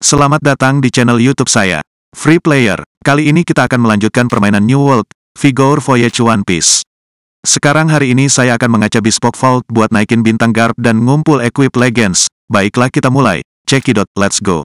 Selamat datang di channel YouTube saya, Free Player. Kali ini kita akan melanjutkan permainan New World, Vigor Voyage One Piece. Sekarang hari ini saya akan mengaca Bespoke Vault buat naikin bintang Garp dan ngumpul Equip Legends. Baiklah kita mulai, cekidot, let's go.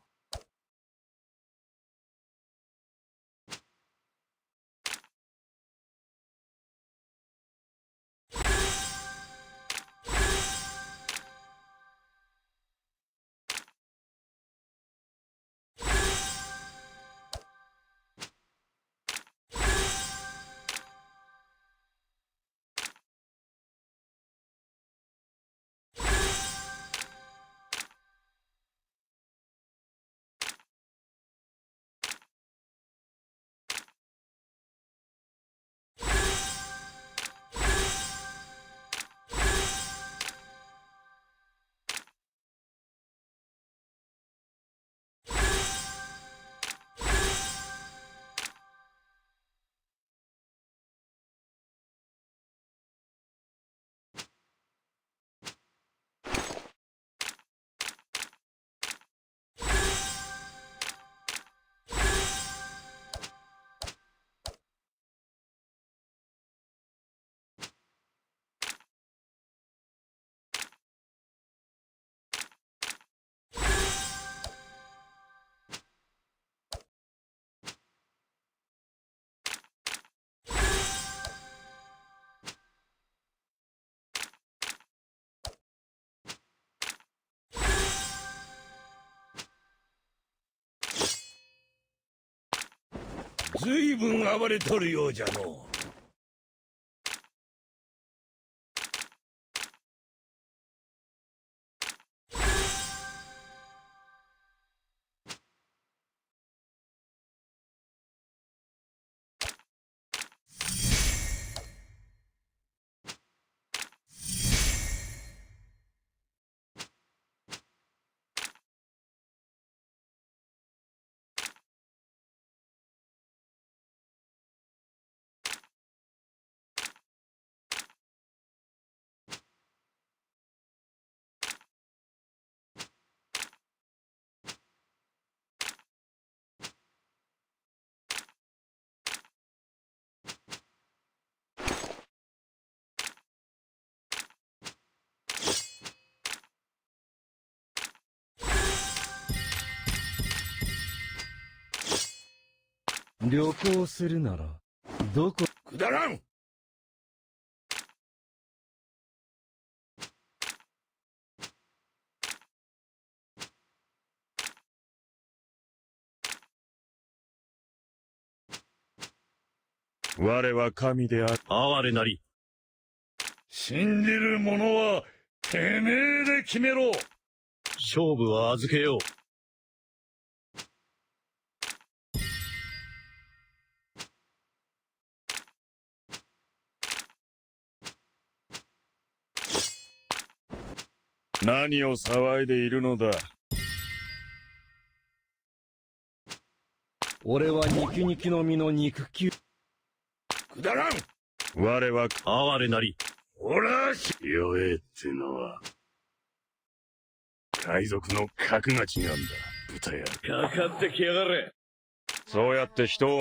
随分暴れとるようじゃの。旅行するなら、どこくだらん我は神である。哀れなり。信じる者は、てめえで決めろ勝負は預けよう。何を騒いでいるのだ俺はニキニキの身の肉球くだらん我は哀れなりおらし弱えってのは海賊の格が違うんだ豚やかかってきやがれそうやって人を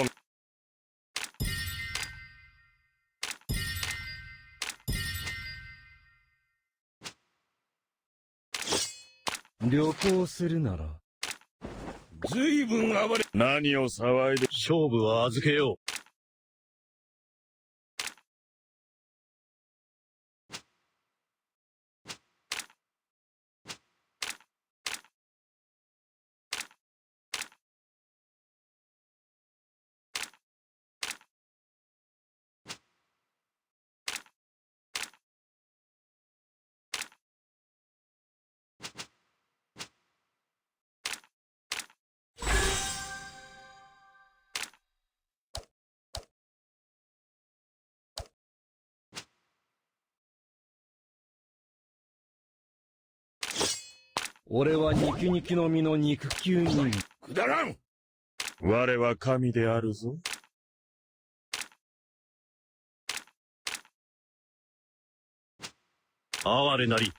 旅行するなら随分暴れ何を騒いで勝負は預けよう俺はニキニキの実の肉球にくだらん我は神であるぞ。哀れなり。